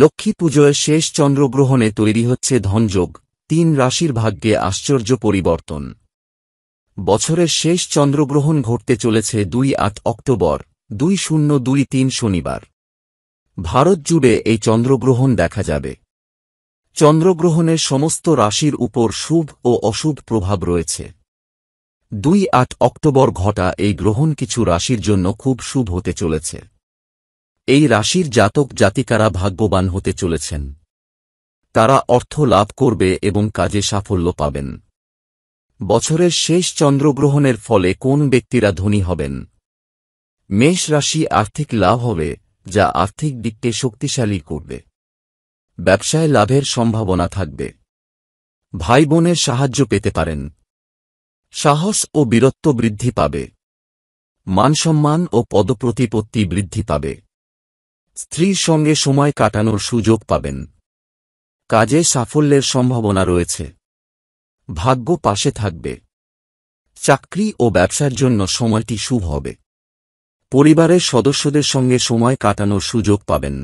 লক্ষ্মী পুজোয় শেষ চন্দ্রগ্রহণে তৈরি হচ্ছে ধনযোগ তিন রাশির ভাগ্যে আশ্চর্য পরিবর্তন বছরের শেষ চন্দ্রগ্রহণ ঘটতে চলেছে দুই আট অক্টোবর দুই শূন্য দুই তিন শনিবার ভারত জুড়ে এই চন্দ্রগ্রহণ দেখা যাবে চন্দ্রগ্রহণের সমস্ত রাশির উপর শুভ ও অশুভ প্রভাব রয়েছে দুই আট অক্টোবর ঘটা এই গ্রহণ কিছু রাশির জন্য খুব শুভ হতে চলেছে এই রাশির জাতক জাতিকারা ভাগ্যবান হতে চলেছেন তারা অর্থ লাভ করবে এবং কাজে সাফল্য পাবেন বছরের শেষ চন্দ্রগ্রহণের ফলে কোন ব্যক্তিরা ধনী হবেন মেষ রাশি আর্থিক লাভ হবে যা আর্থিক দিককে শক্তিশালী করবে ব্যবসায় লাভের সম্ভাবনা থাকবে ভাই বোনের সাহায্য পেতে পারেন সাহস ও বীরত্ব বৃদ্ধি পাবে মানসম্মান ও পদপ্রতিপত্তি বৃদ্ধি পাবে স্ত্রীর সঙ্গে সময় কাটানোর সুযোগ পাবেন কাজে সাফল্যের সম্ভাবনা রয়েছে ভাগ্য পাশে থাকবে চাকরি ও ব্যবসার জন্য সময়টি শুভ হবে পরিবারের সদস্যদের সঙ্গে সময় কাটানোর সুযোগ পাবেন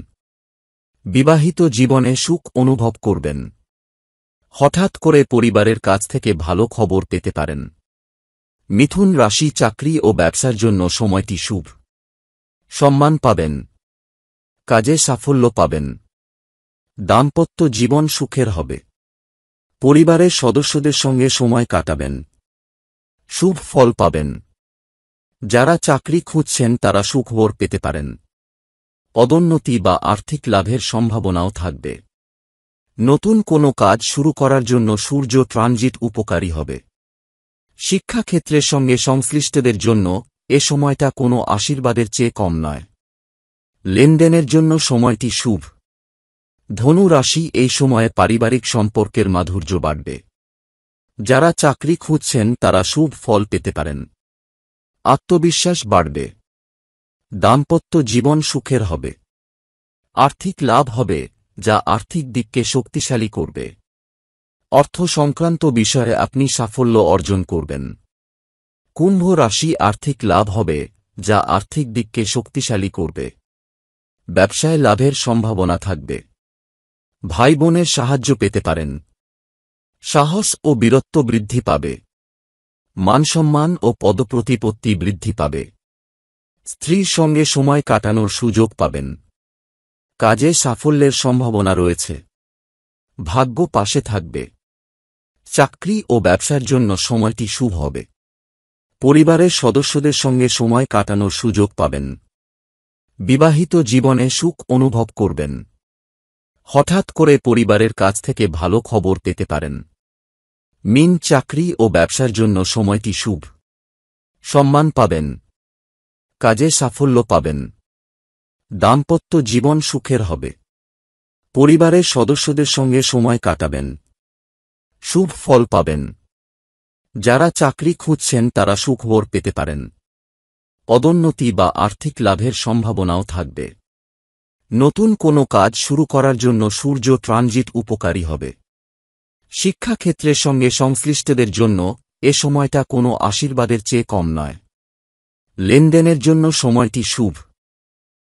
বিবাহিত জীবনে সুখ অনুভব করবেন হঠাৎ করে পরিবারের কাছ থেকে ভালো খবর পেতে পারেন মিথুন রাশি চাকরি ও ব্যবসার জন্য সময়টি শুভ সম্মান পাবেন কাজে সাফল্য পাবেন দাম্পত্য জীবন সুখের হবে পরিবারের সদস্যদের সঙ্গে সময় কাটাবেন শুভ ফল পাবেন যারা চাকরি খুঁজছেন তারা সুখবর পেতে পারেন পদোন্নতি বা আর্থিক লাভের সম্ভাবনাও থাকবে নতুন কোনো কাজ শুরু করার জন্য সূর্য ট্রানজিট উপকারী হবে শিক্ষাক্ষেত্রের সঙ্গে সংশ্লিষ্টদের জন্য এ সময়টা কোনো আশীর্বাদের চেয়ে কম নয় লেনদেনের জন্য সময়টি শুভ ধনু রাশি এই সময়ে পারিবারিক সম্পর্কের মাধুর্য বাড়বে যারা চাকরি খুঁজছেন তারা শুভ ফল পেতে পারেন আত্মবিশ্বাস বাড়বে দাম্পত্য জীবন সুখের হবে আর্থিক লাভ হবে যা আর্থিক দিককে শক্তিশালী করবে অর্থ সংক্রান্ত বিষয়ে আপনি সাফল্য অর্জন করবেন কুম্ভ রাশি আর্থিক লাভ হবে যা আর্থিক দিককে শক্তিশালী করবে ব্যবসায় লাভের সম্ভাবনা থাকবে ভাই বোনের সাহায্য পেতে পারেন সাহস ও বীরত্ব বৃদ্ধি পাবে মানসম্মান ও পদপ্রতিপত্তি বৃদ্ধি পাবে স্ত্রীর সঙ্গে সময় কাটানোর সুযোগ পাবেন কাজে সাফল্যের সম্ভাবনা রয়েছে ভাগ্য পাশে থাকবে চাকরি ও ব্যবসার জন্য সময়টি শুভ হবে পরিবারের সদস্যদের সঙ্গে সময় কাটানোর সুযোগ পাবেন বিবাহিত জীবনে সুখ অনুভব করবেন হঠাৎ করে পরিবারের কাছ থেকে ভালো খবর পেতে পারেন মিন চাকরি ও ব্যবসার জন্য সময়টি শুভ সম্মান পাবেন কাজে সাফল্য পাবেন দাম্পত্য জীবন সুখের হবে পরিবারের সদস্যদের সঙ্গে সময় কাটাবেন শুভ ফল পাবেন যারা চাকরি খুঁজছেন তারা সুখবর পেতে পারেন পদোন্নতি বা আর্থিক লাভের সম্ভাবনাও থাকবে নতুন কোনো কাজ শুরু করার জন্য সূর্য ট্রানজিট উপকারী হবে শিক্ষাক্ষেত্রের সঙ্গে সংশ্লিষ্টদের জন্য এ সময়টা কোনো আশীর্বাদের চেয়ে কম নয় লেনদেনের জন্য সময়টি শুভ